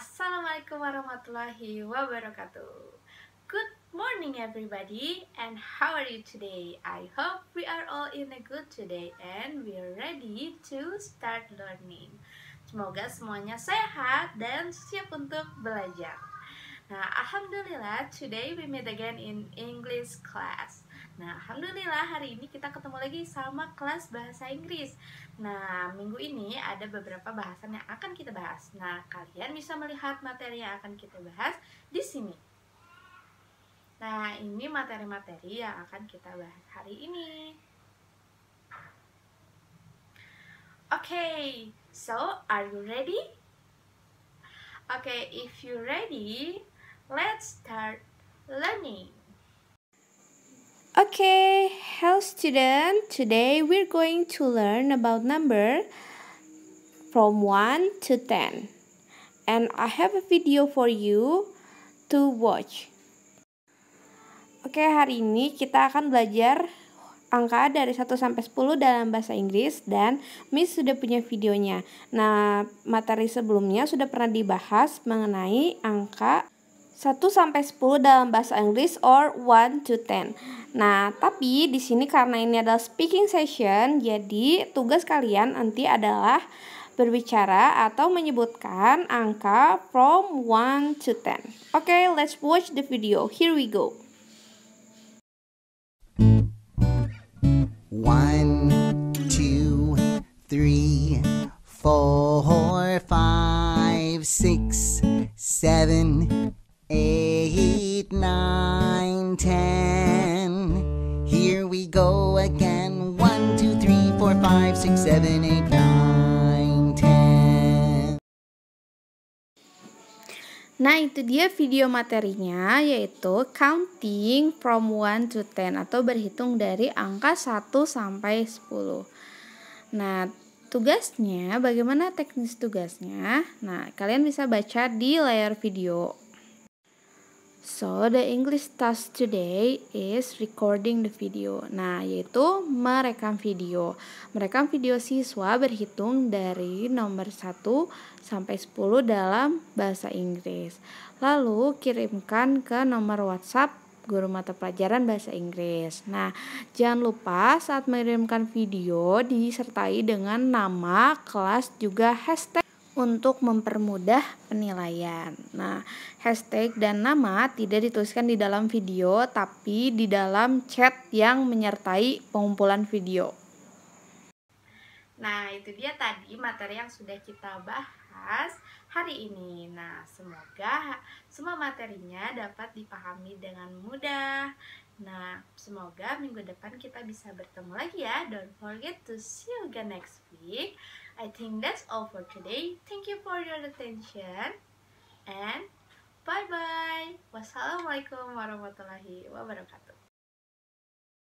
Assalamualaikum warahmatullahi wabarakatuh. Good morning everybody and how are you today? I hope we are all in a good today and we are ready to start learning. Semoga semuanya sehat dan siap untuk belajar. Nah, alhamdulillah today we meet again in English class. Nah, alhamdulillah hari ini kita ketemu lagi sama kelas bahasa Inggris. Nah, minggu ini ada beberapa bahasan yang akan kita bahas. Nah, kalian bisa melihat materi yang akan kita bahas di sini. Nah, ini materi-materi yang akan kita bahas hari ini. Okay, so are you ready? Okay, if you ready, let's start learning. Okay, hello student. Today we're going to learn about number from 1 to 10. And I have a video for you to watch. Oke, okay, hari ini kita akan belajar angka dari 1 sampai 10 dalam bahasa Inggris dan Miss sudah punya videonya. Nah, materi sebelumnya sudah pernah dibahas mengenai angka 1 sampai 10 dalam bahasa Inggris or 1 to 10. Nah, tapi di sini karena ini adalah speaking session, jadi tugas kalian nanti adalah berbicara atau menyebutkan angka from 1 to 10. Oke, Okay, let's watch the video. Here we go. One, two, three, four, five, six, seven nine, ten. Here we go again. One, two, three, four, five, six, seven, eight, nine, ten. Nah, itu dia video materinya, yaitu counting from one to ten atau berhitung dari angka satu sampai sepuluh. Nah, tugasnya, bagaimana teknis tugasnya? Nah, kalian bisa baca di layar video So, the English task today is recording the video. Nah, yaitu merekam video. Merekam video siswa berhitung dari nomor 1 sampai 10 dalam bahasa Inggris. Lalu, kirimkan ke nomor WhatsApp guru mata pelajaran bahasa Inggris. Nah, jangan lupa saat mengirimkan video disertai dengan nama, kelas, juga hashtag untuk mempermudah penilaian. Nah, hashtag dan nama tidak dituliskan di dalam video, tapi di dalam chat yang menyertai pengumpulan video. Nah, itu dia tadi materi yang sudah kita bahas hari ini. Nah, semoga semua materinya dapat dipahami dengan mudah. Nah, semoga minggu depan kita bisa bertemu lagi ya. Don't forget to see you again next week. I think that's all for today. Thank you for your attention. And bye-bye. Wassalamualaikum warahmatullahi wabarakatuh.